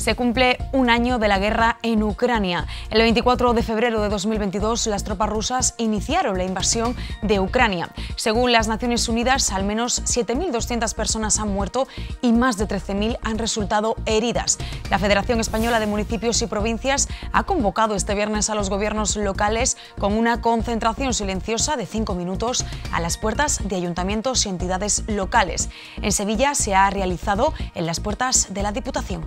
se cumple un año de la guerra en Ucrania. El 24 de febrero de 2022, las tropas rusas iniciaron la invasión de Ucrania. Según las Naciones Unidas, al menos 7.200 personas han muerto y más de 13.000 han resultado heridas. La Federación Española de Municipios y Provincias ha convocado este viernes a los gobiernos locales con una concentración silenciosa de cinco minutos a las puertas de ayuntamientos y entidades locales. En Sevilla se ha realizado en las puertas de la Diputación.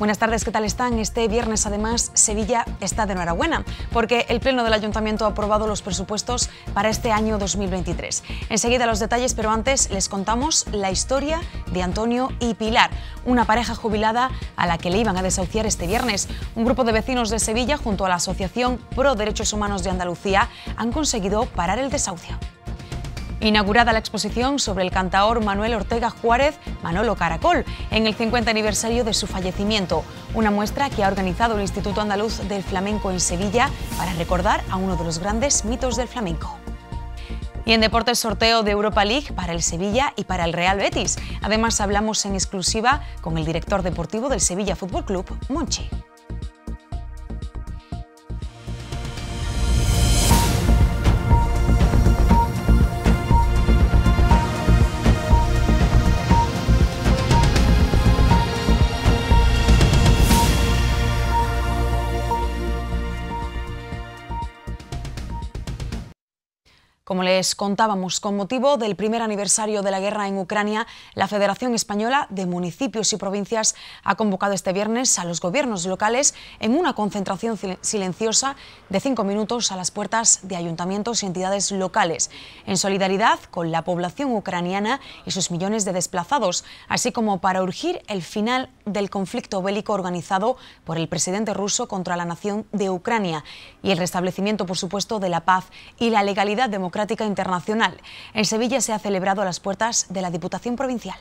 Buenas tardes, ¿qué tal están? Este viernes, además, Sevilla está de enhorabuena, porque el Pleno del Ayuntamiento ha aprobado los presupuestos para este año 2023. Enseguida los detalles, pero antes les contamos la historia de Antonio y Pilar, una pareja jubilada a la que le iban a desahuciar este viernes. Un grupo de vecinos de Sevilla, junto a la Asociación Pro Derechos Humanos de Andalucía, han conseguido parar el desahucio. Inaugurada la exposición sobre el cantaor Manuel Ortega Juárez, Manolo Caracol, en el 50 aniversario de su fallecimiento. Una muestra que ha organizado el Instituto Andaluz del Flamenco en Sevilla para recordar a uno de los grandes mitos del flamenco. Y en deportes sorteo de Europa League para el Sevilla y para el Real Betis. Además hablamos en exclusiva con el director deportivo del Sevilla Fútbol Club, Monchi. Como les contábamos, con motivo del primer aniversario de la guerra en Ucrania, la Federación Española de Municipios y Provincias ha convocado este viernes a los gobiernos locales en una concentración silenciosa de cinco minutos a las puertas de ayuntamientos y entidades locales, en solidaridad con la población ucraniana y sus millones de desplazados, así como para urgir el final del conflicto bélico organizado por el presidente ruso contra la nación de Ucrania y el restablecimiento, por supuesto, de la paz y la legalidad democrática Internacional. En Sevilla se ha celebrado a las puertas de la Diputación Provincial.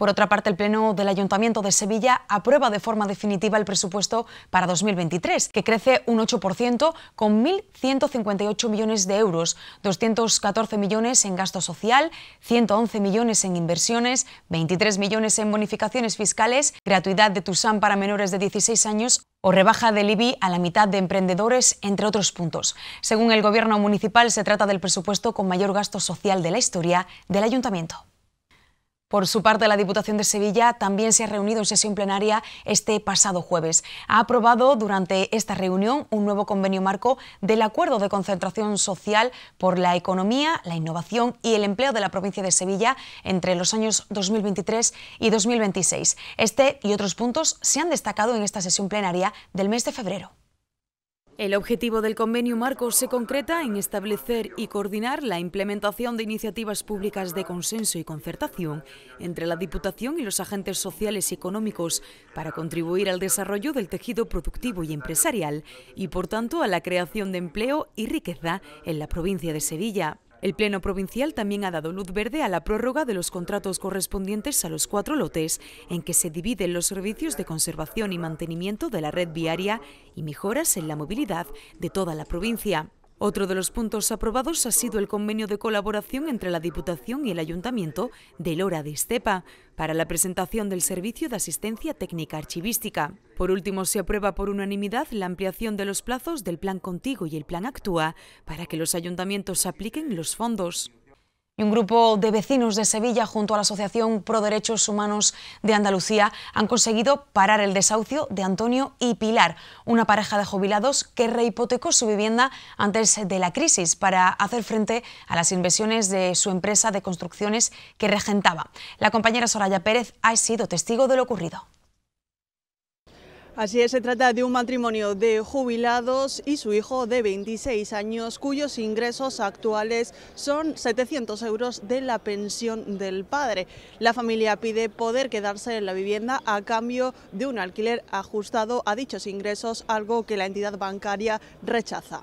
Por otra parte, el Pleno del Ayuntamiento de Sevilla aprueba de forma definitiva el presupuesto para 2023, que crece un 8% con 1.158 millones de euros, 214 millones en gasto social, 111 millones en inversiones, 23 millones en bonificaciones fiscales, gratuidad de TUSAN para menores de 16 años o rebaja del IBI a la mitad de emprendedores, entre otros puntos. Según el Gobierno municipal, se trata del presupuesto con mayor gasto social de la historia del Ayuntamiento. Por su parte, la Diputación de Sevilla también se ha reunido en sesión plenaria este pasado jueves. Ha aprobado durante esta reunión un nuevo convenio marco del Acuerdo de Concentración Social por la Economía, la Innovación y el Empleo de la provincia de Sevilla entre los años 2023 y 2026. Este y otros puntos se han destacado en esta sesión plenaria del mes de febrero. El objetivo del convenio marco se concreta en establecer y coordinar la implementación de iniciativas públicas de consenso y concertación entre la Diputación y los agentes sociales y económicos para contribuir al desarrollo del tejido productivo y empresarial y, por tanto, a la creación de empleo y riqueza en la provincia de Sevilla. El Pleno Provincial también ha dado luz verde a la prórroga de los contratos correspondientes a los cuatro lotes en que se dividen los servicios de conservación y mantenimiento de la red viaria y mejoras en la movilidad de toda la provincia. Otro de los puntos aprobados ha sido el convenio de colaboración entre la Diputación y el Ayuntamiento de Lora de Estepa para la presentación del servicio de asistencia técnica archivística. Por último, se aprueba por unanimidad la ampliación de los plazos del Plan Contigo y el Plan Actúa para que los ayuntamientos apliquen los fondos y un grupo de vecinos de Sevilla junto a la Asociación Pro Derechos Humanos de Andalucía han conseguido parar el desahucio de Antonio y Pilar, una pareja de jubilados que rehipotecó su vivienda antes de la crisis para hacer frente a las inversiones de su empresa de construcciones que regentaba. La compañera Soraya Pérez ha sido testigo de lo ocurrido. Así es, se trata de un matrimonio de jubilados y su hijo de 26 años, cuyos ingresos actuales son 700 euros de la pensión del padre. La familia pide poder quedarse en la vivienda a cambio de un alquiler ajustado a dichos ingresos, algo que la entidad bancaria rechaza.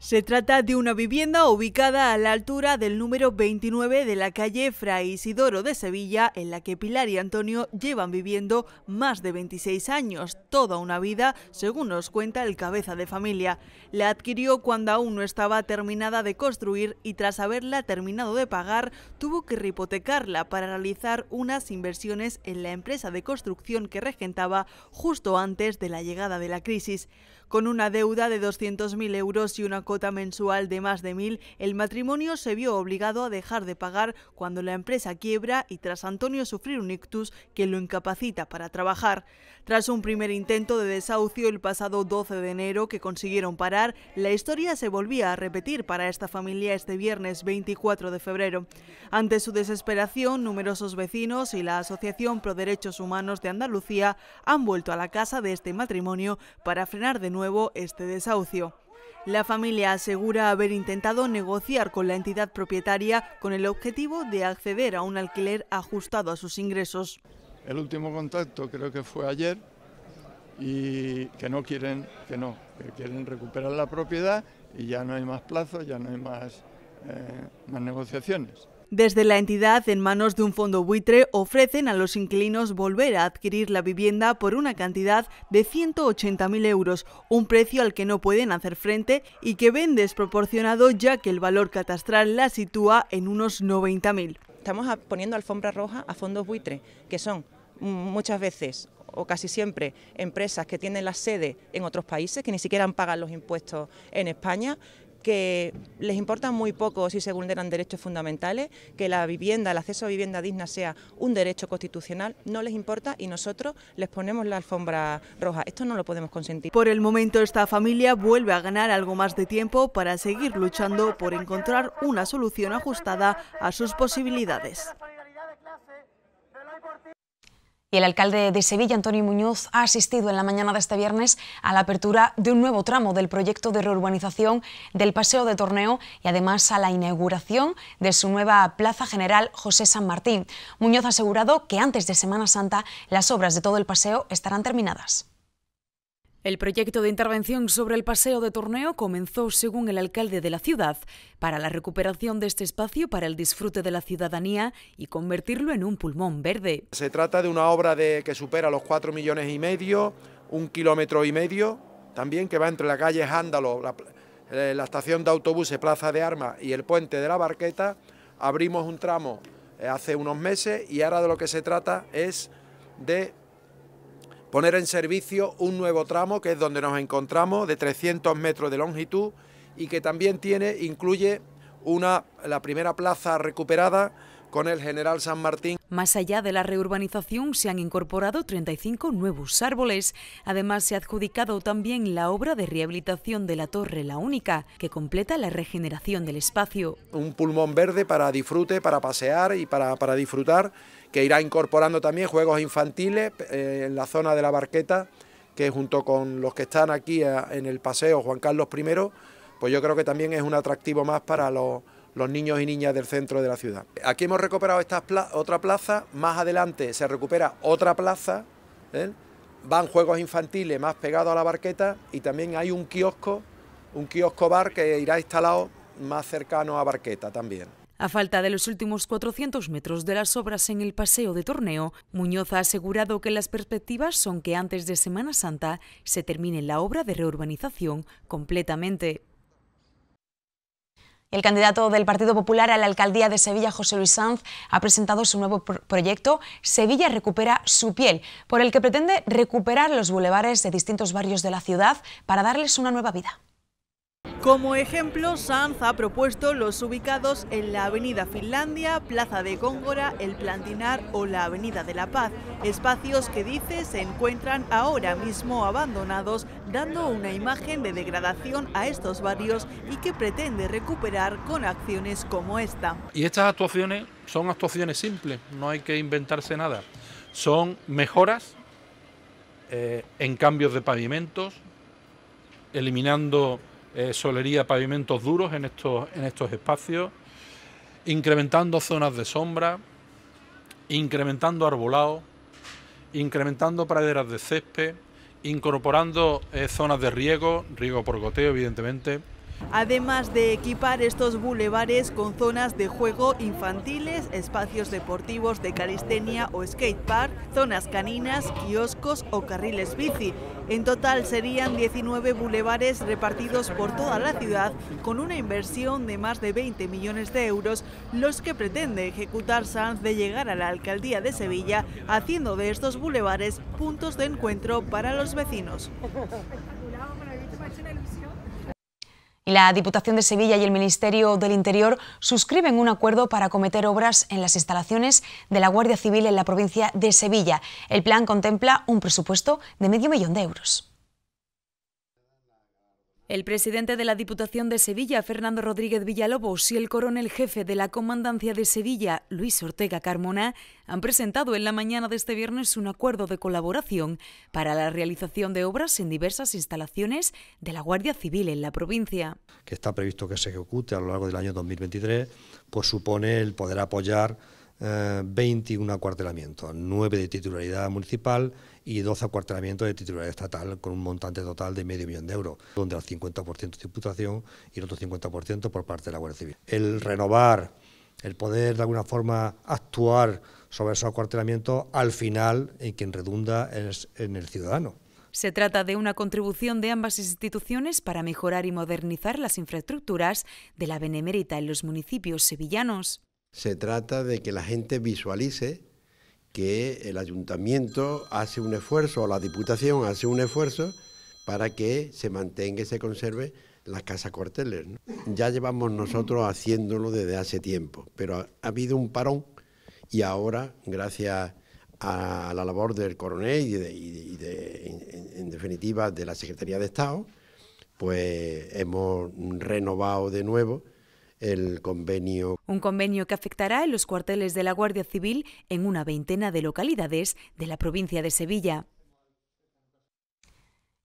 Se trata de una vivienda ubicada a la altura del número 29 de la calle Fray Isidoro de Sevilla, en la que Pilar y Antonio llevan viviendo más de 26 años, toda una vida, según nos cuenta el cabeza de familia. La adquirió cuando aún no estaba terminada de construir y tras haberla terminado de pagar, tuvo que ripotecarla para realizar unas inversiones en la empresa de construcción que regentaba justo antes de la llegada de la crisis. Con una deuda de 200.000 euros y una cuota mensual de más de 1.000, el matrimonio se vio obligado a dejar de pagar cuando la empresa quiebra y tras Antonio sufrir un ictus que lo incapacita para trabajar. Tras un primer intento de desahucio el pasado 12 de enero que consiguieron parar, la historia se volvía a repetir para esta familia este viernes 24 de febrero. Ante su desesperación, numerosos vecinos y la Asociación Pro Derechos Humanos de Andalucía han vuelto a la casa de este matrimonio para frenar de nuevo nuevo este desahucio. La familia asegura haber intentado negociar con la entidad propietaria con el objetivo de acceder a un alquiler ajustado a sus ingresos. El último contacto creo que fue ayer y que no quieren, que no, quieren recuperar la propiedad y ya no hay más plazo, ya no hay más, eh, más negociaciones. Desde la entidad, en manos de un fondo buitre, ofrecen a los inquilinos volver a adquirir la vivienda por una cantidad de 180.000 euros, un precio al que no pueden hacer frente y que ven desproporcionado ya que el valor catastral la sitúa en unos 90.000. Estamos poniendo alfombra roja a fondos buitre, que son muchas veces o casi siempre empresas que tienen la sede en otros países, que ni siquiera han pagado los impuestos en España, que les importa muy poco si se vulneran derechos fundamentales, que la vivienda, el acceso a vivienda digna sea un derecho constitucional, no les importa y nosotros les ponemos la alfombra roja. Esto no lo podemos consentir. Por el momento esta familia vuelve a ganar algo más de tiempo para seguir luchando por encontrar una solución ajustada a sus posibilidades. Y el alcalde de Sevilla, Antonio Muñoz, ha asistido en la mañana de este viernes a la apertura de un nuevo tramo del proyecto de reurbanización del Paseo de Torneo y además a la inauguración de su nueva Plaza General José San Martín. Muñoz ha asegurado que antes de Semana Santa las obras de todo el paseo estarán terminadas. El proyecto de intervención sobre el paseo de torneo comenzó, según el alcalde de la ciudad, para la recuperación de este espacio para el disfrute de la ciudadanía y convertirlo en un pulmón verde. Se trata de una obra de, que supera los cuatro millones y medio, un kilómetro y medio, también que va entre la calle Jándalo, la, eh, estación de autobuses Plaza de Armas y el puente de la Barqueta. Abrimos un tramo eh, hace unos meses y ahora de lo que se trata es de poner en servicio un nuevo tramo que es donde nos encontramos de 300 metros de longitud y que también tiene, incluye una, la primera plaza recuperada con el general San Martín. Más allá de la reurbanización se han incorporado 35 nuevos árboles. Además se ha adjudicado también la obra de rehabilitación de la Torre La Única, que completa la regeneración del espacio. Un pulmón verde para disfrute, para pasear y para, disfrutar, que irá incorporando también juegos infantiles eh, en la zona de la barqueta, que junto con los que están aquí eh, en el paseo Juan Carlos I, pues yo creo que también es un atractivo más para los los niños y niñas del centro de la ciudad. Aquí hemos recuperado esta otra plaza, más adelante se recupera otra plaza, ¿eh? van juegos infantiles más pegados a la barqueta y también hay un kiosco, un kiosco bar que irá instalado más cercano a Barqueta también. A falta de los últimos 400 metros de las obras en el paseo de torneo, Muñoz ha asegurado que las perspectivas son que antes de Semana Santa se termine la obra de reurbanización completamente. El candidato del Partido Popular a la alcaldía de Sevilla, José Luis Sanz, ha presentado su nuevo proyecto Sevilla recupera su piel, por el que pretende recuperar los bulevares de distintos barrios de la ciudad para darles una nueva vida. Como ejemplo, Sanz ha propuesto los ubicados en la Avenida Finlandia, Plaza de Góngora, El Plantinar o la Avenida de la Paz, espacios que dice se encuentran ahora mismo abandonados, dando una imagen de degradación a estos barrios y que pretende recuperar con acciones como esta. Y estas actuaciones son actuaciones simples, no hay que inventarse nada, son mejoras eh, en cambios de pavimentos, eliminando eh, solería, pavimentos duros en estos, en estos espacios, incrementando zonas de sombra, incrementando arbolado, incrementando praderas de césped, incorporando eh, zonas de riego, riego por goteo evidentemente, además de equipar estos bulevares con zonas de juego infantiles, espacios deportivos de calistenia o skatepark, zonas caninas, kioscos o carriles bici. En total serían 19 bulevares repartidos por toda la ciudad con una inversión de más de 20 millones de euros, los que pretende ejecutar Sanz de llegar a la alcaldía de Sevilla, haciendo de estos bulevares puntos de encuentro para los vecinos. La Diputación de Sevilla y el Ministerio del Interior suscriben un acuerdo para acometer obras en las instalaciones de la Guardia Civil en la provincia de Sevilla. El plan contempla un presupuesto de medio millón de euros. El presidente de la Diputación de Sevilla, Fernando Rodríguez Villalobos, y el coronel jefe de la Comandancia de Sevilla, Luis Ortega Carmona, han presentado en la mañana de este viernes un acuerdo de colaboración para la realización de obras en diversas instalaciones de la Guardia Civil en la provincia. Que está previsto que se ejecute a lo largo del año 2023, pues supone el poder apoyar 21 eh, acuartelamientos, 9 de titularidad municipal y 12 acuartelamientos de titularidad estatal, con un montante total de medio millón de euros, donde el 50% de imputación y el otro 50% por parte de la Guardia Civil. El renovar, el poder de alguna forma actuar sobre esos acuartelamientos, al final en quien redunda es en el ciudadano. Se trata de una contribución de ambas instituciones para mejorar y modernizar las infraestructuras de la Benemérita en los municipios sevillanos. Se trata de que la gente visualice que el ayuntamiento hace un esfuerzo, o la diputación hace un esfuerzo para que se mantenga y se conserve la Casa Corteles. Ya llevamos nosotros haciéndolo desde hace tiempo, pero ha, habido un parón y ahora, gracias a, la labor del coronel y, en, definitiva de la Secretaría de Estado, pues hemos renovado de nuevo el convenio. Un convenio que afectará en los cuarteles de la Guardia Civil en una veintena de localidades de la provincia de Sevilla.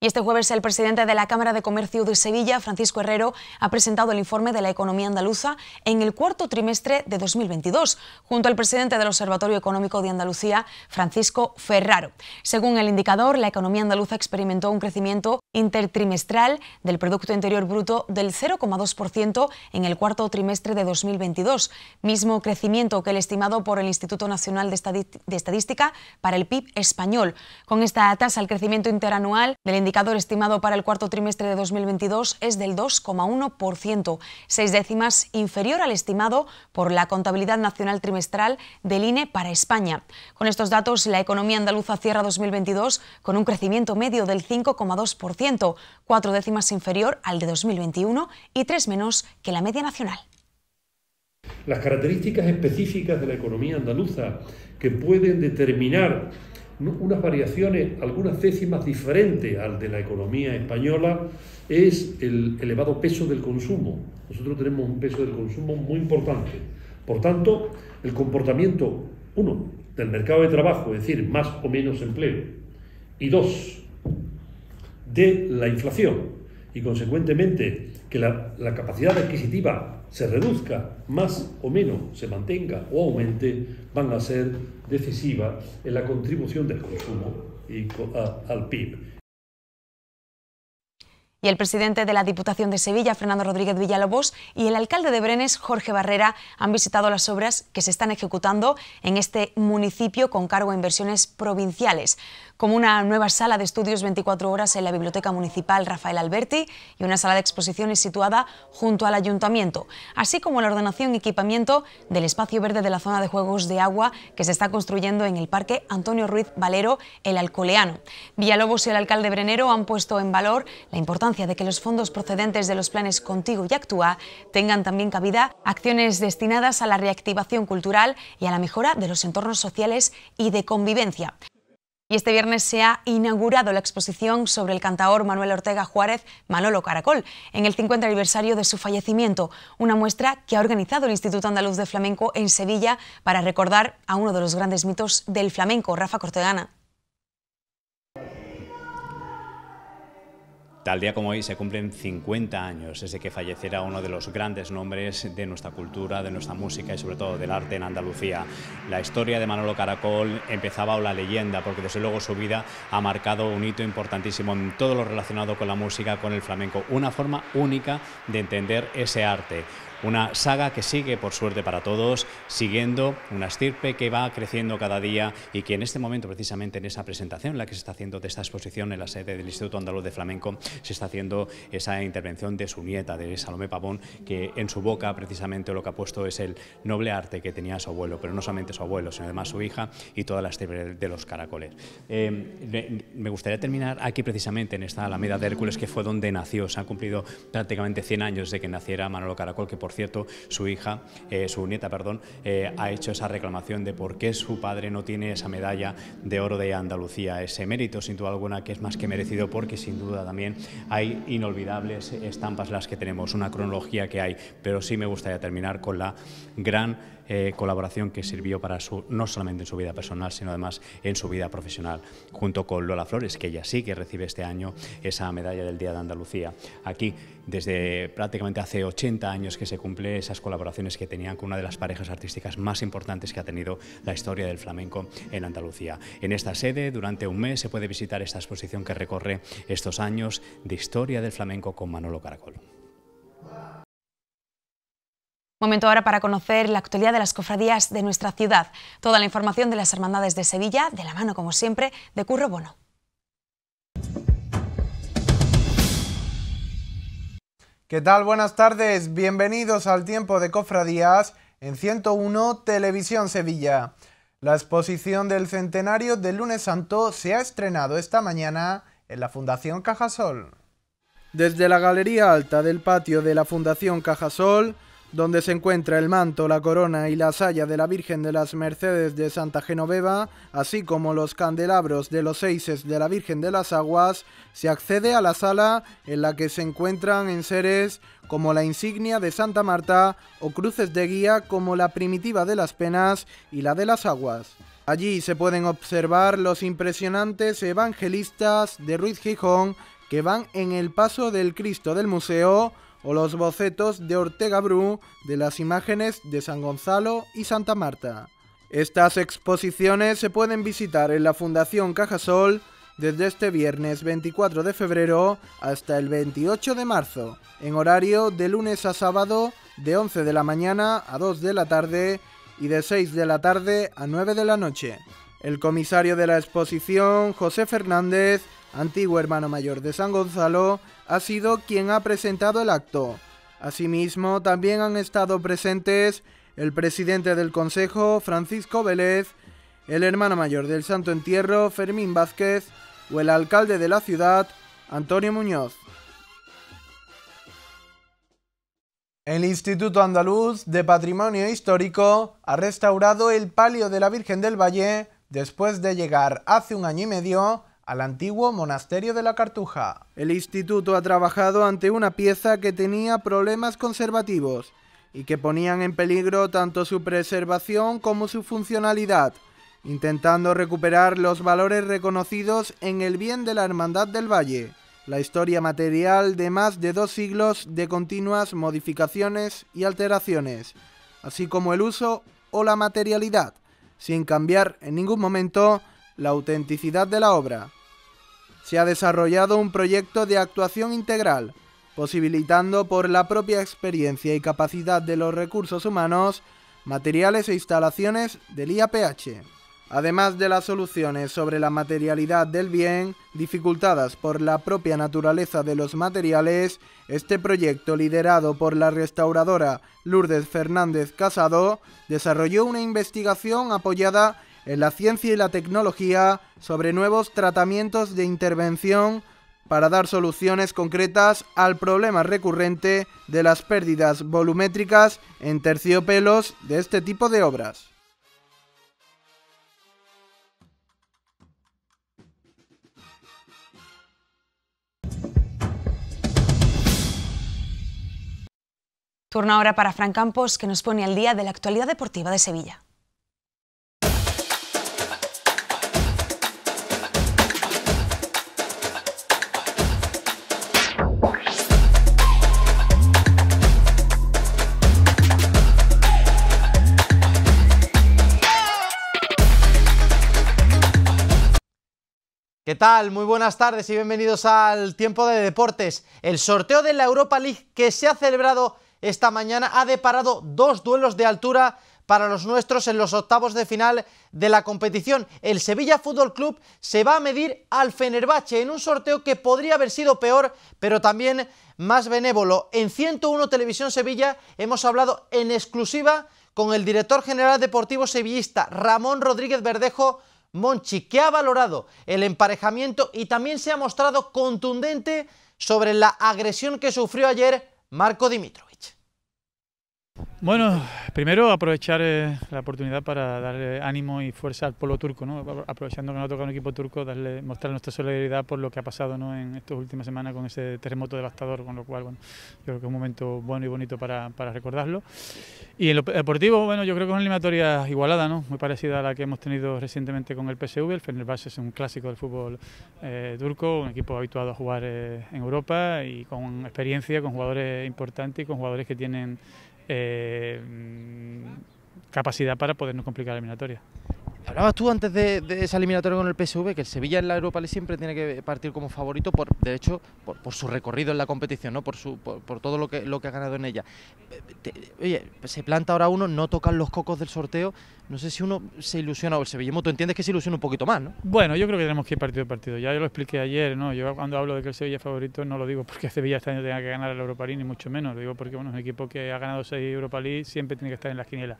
Y este jueves el presidente de la Cámara de Comercio de Sevilla, Francisco Herrero, ha presentado el informe de la economía andaluza en el cuarto trimestre de 2022, junto al presidente del Observatorio Económico de Andalucía, Francisco Ferraro. Según el indicador, la economía andaluza experimentó un crecimiento intertrimestral del Producto Interior Bruto del 0,2% en el cuarto trimestre de 2022, mismo crecimiento que el estimado por el Instituto Nacional de, Estadística para el PIB español. Con esta tasa, crecimiento interanual del indicador estimado para el cuarto trimestre de 2022 es del 2,1%, seis décimas inferior al estimado por la contabilidad nacional trimestral del INE para España. Con estos datos, la economía andaluza cierra 2022 con un crecimiento medio del 5,2%, cuatro décimas inferior al de 2021 y tres menos que la media nacional. Las características específicas de la economía andaluza que pueden determinar unas variaciones, algunas décimas diferentes al de la economía española, es el elevado peso del consumo. Nosotros tenemos un peso del consumo muy importante. Por tanto, el comportamiento, uno, del mercado de trabajo, es decir, más o menos empleo, y dos, de la inflación, y consecuentemente que la, capacidad adquisitiva se reduzca más o menos, se mantenga o aumente, van a ser decisivas en la contribución del consumo al PIB. Y el presidente de la Diputación de Sevilla, Fernando Rodríguez Villalobos, y el alcalde de Brenes, Jorge Barrera, han visitado las obras que se están ejecutando en este municipio con cargo a inversiones provinciales como una nueva sala de estudios 24 horas en la Biblioteca Municipal Rafael Alberti y una sala de exposiciones situada junto al Ayuntamiento, así como la ordenación y equipamiento del espacio verde de la zona de juegos de agua que se está construyendo en el Parque Antonio Ruiz Valero, el Alcoleano. Villalobos y el alcalde Brenero han puesto en valor la importancia de que los fondos procedentes de los planes Contigo y Actúa tengan también cabida acciones destinadas a la reactivación cultural y a la mejora de los entornos sociales y de convivencia. Y este viernes se ha inaugurado la exposición sobre el cantaor Manuel Ortega Juárez, Manolo Caracol, en el 50 aniversario de su fallecimiento, una muestra que ha organizado el Instituto Andaluz de Flamenco en Sevilla para recordar a uno de los grandes mitos del flamenco, Rafa Cortegana. Tal día como hoy se cumplen 50 años desde que falleciera uno de los grandes nombres de nuestra cultura, de nuestra música y sobre todo del arte en Andalucía. La historia de Manolo Caracol empezaba o la leyenda, porque desde luego su vida ha marcado un hito importantísimo en todo lo relacionado con la música, con el flamenco, una forma única de entender ese arte. Una saga que sigue, por suerte para todos, siguiendo una estirpe que va creciendo cada día y que en este momento, precisamente en esa presentación, la que se está haciendo de esta exposición en la sede del Instituto Andaluz de Flamenco, se está haciendo esa intervención de su nieta, de Salomé Pavón, que en su boca precisamente lo que ha puesto es el noble arte que tenía su abuelo, pero no solamente su abuelo, sino además su hija y toda la estirpe de los caracoles. Eh, me gustaría terminar aquí precisamente en esta Alameda de Hércules, que fue donde nació, se han cumplido prácticamente 100 años de que naciera Manolo Caracol, que por cierto, su hija, eh, su nieta, perdón, eh, ha hecho esa reclamación de por qué su padre no tiene esa medalla de oro de Andalucía. Ese mérito, sin duda alguna, que es más que merecido porque sin duda también hay inolvidables estampas las que tenemos, una cronología que hay, pero sí me gustaría terminar con la gran eh, colaboración que sirvió para su, no solamente en su vida personal, sino además en su vida profesional, junto con Lola Flores, que ella sí que recibe este año esa medalla del Día de Andalucía. Aquí, desde prácticamente hace 80 años que se cumple esas colaboraciones que tenían con una de las parejas artísticas más importantes que ha tenido la historia del flamenco en Andalucía. En esta sede, durante un mes, se puede visitar esta exposición que recorre estos años de historia del flamenco con Manolo Caracol. Momento ahora para conocer la actualidad de las cofradías de nuestra ciudad. Toda la información de las Hermandades de Sevilla, de la mano, como siempre, de Curro Bono. ¿Qué tal? Buenas tardes. Bienvenidos al tiempo de cofradías en 101 Televisión Sevilla. La exposición del centenario del lunes santo se ha estrenado esta mañana en la Fundación Cajasol. Desde la Galería Alta del patio de la Fundación Cajasol, donde se encuentra el manto, la corona y la saya de la Virgen de las Mercedes de Santa Genoveva, así como los candelabros de los seises de la Virgen de las Aguas, se accede a la sala en la que se encuentran enseres como la insignia de Santa Marta o cruces de guía como la primitiva de las penas y la de las aguas. Allí se pueden observar los impresionantes evangelistas de Ruiz Gijón que van en el paso del Cristo del museo, o los bocetos de Ortega Bru de las imágenes de San Gonzalo y Santa Marta. Estas exposiciones se pueden visitar en la Fundación Cajasol desde este viernes 24 de febrero hasta el 28 de marzo, en horario de lunes a sábado de 11 de la mañana a 2 de la tarde y de 6 de la tarde a 9 de la noche. El comisario de la exposición, José Fernández, antiguo hermano mayor de San Gonzalo, ha sido quien ha presentado el acto. Asimismo, también han estado presentes el presidente del Consejo, Francisco Vélez, el hermano mayor del Santo Entierro, Fermín Vázquez, o el alcalde de la ciudad, Antonio Muñoz. El Instituto Andaluz de Patrimonio Histórico ha restaurado el palio de la Virgen del Valle después de llegar hace un año y medio al antiguo monasterio de la Cartuja. El instituto ha trabajado ante una pieza que tenía problemas conservativos y que ponían en peligro tanto su preservación como su funcionalidad, intentando recuperar los valores reconocidos en el bien de la Hermandad del Valle, la historia material de más de dos siglos de continuas modificaciones y alteraciones, así como el uso o la materialidad sin cambiar en ningún momento la autenticidad de la obra. Se ha desarrollado un proyecto de actuación integral, posibilitando por la propia experiencia y capacidad de los recursos humanos, materiales e instalaciones del IAPH además de las soluciones sobre la materialidad del bien, dificultadas por la propia naturaleza de los materiales, este proyecto liderado por la restauradora Lourdes Fernández Casado desarrolló una investigación apoyada en la ciencia y la tecnología sobre nuevos tratamientos de intervención para dar soluciones concretas al problema recurrente de las pérdidas volumétricas en terciopelos de este tipo de obras. Turno ahora para Fran Campos, que nos pone al día de la actualidad deportiva de Sevilla. ¿Qué tal? Muy buenas tardes y bienvenidos al Tiempo de Deportes. El sorteo de la Europa League que se ha celebrado esta mañana ha deparado dos duelos de altura para los nuestros en los octavos de final de la competición. El Sevilla Fútbol Club se va a medir al Fenerbahce en un sorteo que podría haber sido peor, pero también más benévolo. En 101 Televisión Sevilla hemos hablado en exclusiva con el director general deportivo sevillista Ramón Rodríguez Verdejo Monchi, que ha valorado el emparejamiento y también se ha mostrado contundente sobre la agresión que sufrió ayer Marco Dimitro. Bueno, primero aprovechar eh, la oportunidad para dar ánimo y fuerza al pueblo turco, aprovechando que nos tocado un equipo turco, darle, mostrar nuestra solidaridad por lo que ha pasado en estas últimas semanas con ese terremoto devastador, con lo cual bueno, yo creo que es un momento bueno y bonito para, recordarlo. Y en lo deportivo, bueno, yo creo que es una eliminatoria igualada, ¿no? muy parecida a la que hemos tenido recientemente con el PSV, el Fenerbahce es un clásico del fútbol eh, turco, un equipo habituado a jugar eh, en Europa y con experiencia, con jugadores importantes y con jugadores que tienen eh, capacidad para no complicar la eliminatoria. Hablabas tú antes de, esa eliminatoria con el PSV que el Sevilla en la Europa League siempre tiene que partir como favorito, por, de hecho, por, su recorrido en la competición, ¿no? por, todo lo que, lo que ha ganado en ella. Eh, oye, se planta ahora uno, no tocan los cocos del sorteo, no sé si uno se ilusiona, o el Sevilla, tú entiendes que se ilusiona un poquito más, ¿no? Bueno, yo creo que tenemos que ir partido a partido. Ya lo expliqué ayer, ¿no? Yo cuando hablo de que el Sevilla es favorito no lo digo porque Sevilla este año tenga que ganar el Europa League, ni mucho menos. Lo digo porque, bueno, es un equipo que ha ganado seis Europa League siempre tiene que estar en la quinielas.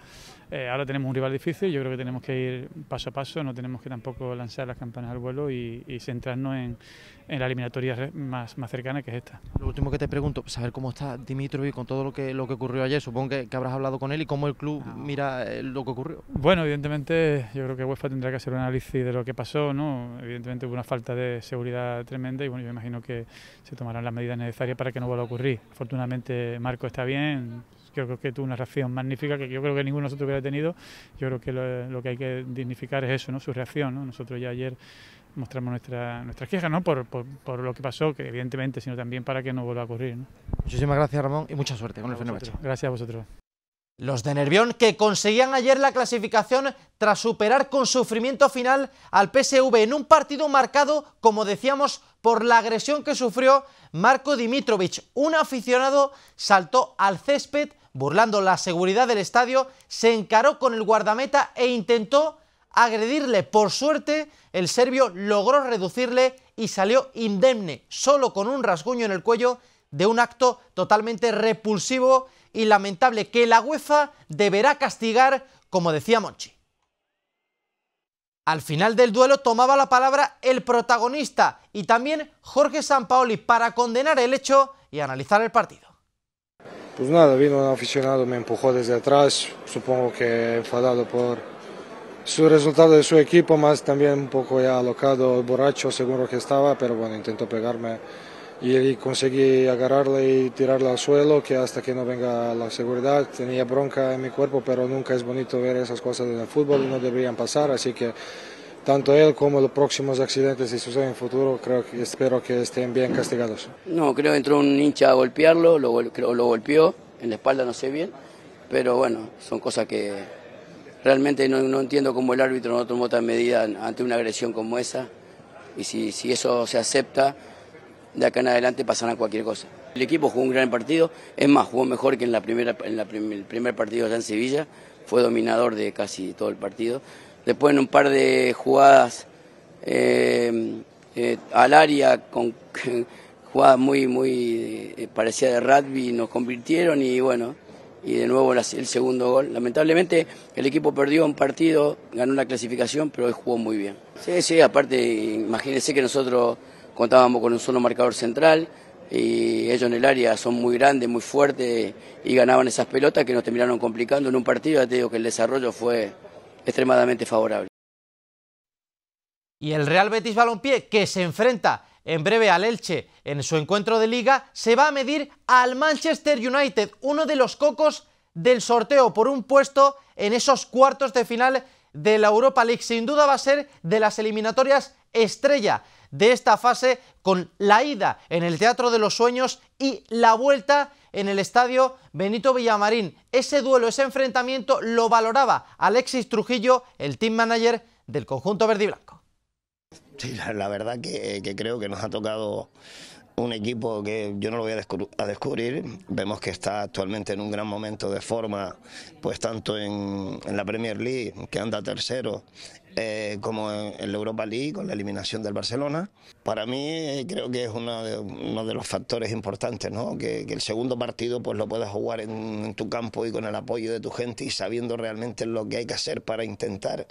Eh, ahora tenemos un rival difícil, yo creo que tenemos que ir paso a paso, no tenemos que tampoco lanzar las campanas al vuelo y, centrarnos en, la eliminatoria más, cercana que es esta. Lo último que te pregunto, saber cómo está Dimitrov y con todo lo que, lo que ocurrió ayer, supongo que, habrás hablado con él y cómo el club mira eh, lo que ocurrió. Bueno, evidentemente yo creo que UEFA tendrá que hacer un análisis de lo que pasó, ¿no? Evidentemente hubo una falta de seguridad tremenda y bueno, yo imagino que se tomarán las medidas necesarias para que no vuelva a ocurrir. Afortunadamente Marco está bien, creo que tuvo una reacción magnífica que yo creo que ninguno de nosotros hubiera tenido. Yo creo que lo, que hay que dignificar es eso, ¿no? Su reacción, Nosotros ya ayer mostramos nuestra, nuestras quejas, ¿no? Por, lo que pasó, que evidentemente, sino también para que no vuelva a ocurrir, Muchísimas gracias, Ramón, y mucha suerte con el Fenerbahce. Gracias a vosotros. Los de Nervión que conseguían ayer la clasificación tras superar con sufrimiento final al PSV en un partido marcado, como decíamos, por la agresión que sufrió Marco Dimitrovic. Un aficionado saltó al césped burlando la seguridad del estadio, se encaró con el guardameta e intentó agredirle. Por suerte, el serbio logró reducirle y salió indemne, solo con un rasguño en el cuello de un acto totalmente repulsivo y lamentable que la UEFA deberá castigar, como decía Monchi. Al final del duelo tomaba la palabra el protagonista y también Jorge Sampaoli para condenar el hecho y analizar el partido. Pues nada, vino un aficionado, me empujó desde atrás, supongo que enfadado por su resultado de su equipo, más también un poco ya alocado, borracho seguro que estaba, pero bueno, intento pegarme y conseguí agarrarla y tirarla al suelo, que hasta que no venga la seguridad, tenía bronca en mi cuerpo, pero nunca es bonito ver esas cosas en el fútbol no deberían pasar, así que tanto él como los próximos accidentes si suceden en el futuro, creo que espero que estén bien castigados. No, creo que entró un hincha a golpearlo, lo, lo golpeó, en la espalda no sé bien, pero bueno, son cosas que realmente no, no entiendo cómo el árbitro no tomó tal medida ante una agresión como esa, y si, si eso se acepta de acá en adelante pasará cualquier cosa. El equipo jugó un gran partido, es más, jugó mejor que en, la primera, en la el primer partido allá en Sevilla, fue dominador de casi todo el partido. Después en un par de jugadas em, eh, al área, con jugadas muy, muy eh, ...parecía parecidas de rugby, nos convirtieron y bueno, y de nuevo el segundo gol. Lamentablemente el equipo perdió un partido, ganó la clasificación, pero jugó muy bien. Sí, sí, aparte imagínense que nosotros contábamos con un solo marcador central y ellos en el área son muy grandes, muy fuertes y ganaban esas pelotas que nos terminaron complicando en un partido, ya te digo que el desarrollo fue extremadamente favorable. Y el Real Betis Balompié, que se enfrenta en breve al Elche en su encuentro de liga, se va a medir al Manchester United, uno de los cocos del sorteo por un puesto en esos cuartos de final de la Europa League. Sin duda va a ser de las eliminatorias estrella de esta fase con la ida en el Teatro de los Sueños y la vuelta en el estadio Benito Villamarín. Ese duelo, ese enfrentamiento lo valoraba Alexis Trujillo, el team manager del conjunto verde blanco. Sí, la, verdad que, creo que nos ha tocado un equipo que yo no lo voy a, descubrir. Vemos que está actualmente en un gran momento de forma, pues tanto en la Premier League, que anda tercero, eh, como en la Europa League, con la eliminación del Barcelona. Para mí eh, creo que es uno de, uno de los factores importantes, ¿no? que, el segundo partido pues lo puedas jugar en, tu campo y con el apoyo de tu gente y sabiendo realmente lo que hay que hacer para intentar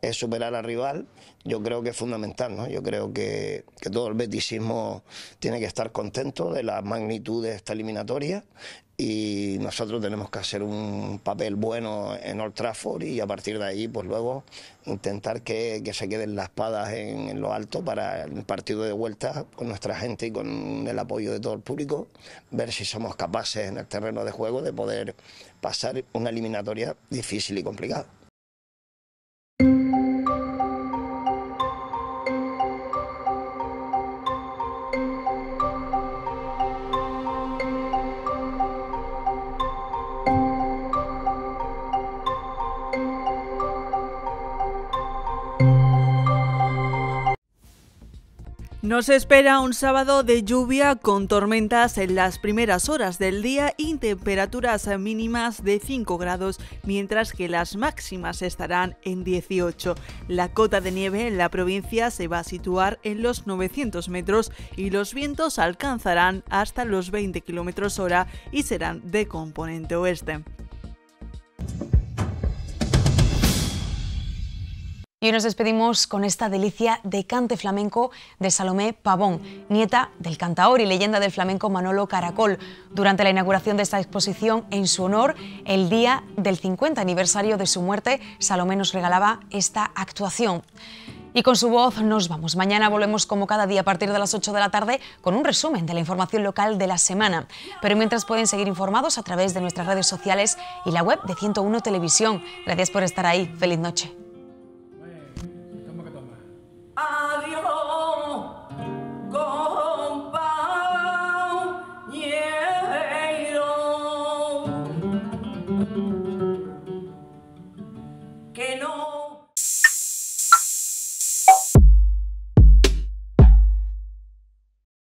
eh, superar al rival, yo creo que es fundamental. ¿no? Yo creo que, que todo el betisismo tiene que estar contento de la magnitud de esta eliminatoria y nosotros tenemos que hacer un papel bueno en Old Trafford y a partir de ahí, pues luego intentar que, que se queden las espadas en, en, lo alto para el partido de vuelta con nuestra gente y con el apoyo de todo el público, ver si somos capaces en el terreno de juego de poder pasar una eliminatoria difícil y complicada. Nos espera un sábado de lluvia con tormentas en las primeras horas del día y temperaturas mínimas de 5 grados, mientras que las máximas estarán en 18. La cota de nieve en la provincia se va a situar en los 900 metros y los vientos alcanzarán hasta los 20 km hora y serán de componente oeste. Y nos despedimos con esta delicia de cante flamenco de Salomé Pavón, nieta del cantaor y leyenda del flamenco Manolo Caracol. Durante la inauguración de esta exposición, en su honor, el día del 50 aniversario de su muerte, Salomé nos regalaba esta actuación. Y con su voz nos vamos. Mañana volvemos como cada día a partir de las 8 de la tarde con un resumen de la información local de la semana. Pero mientras pueden seguir informados a través de nuestras redes sociales y la web de 101 Televisión. Gracias por estar ahí. Feliz noche.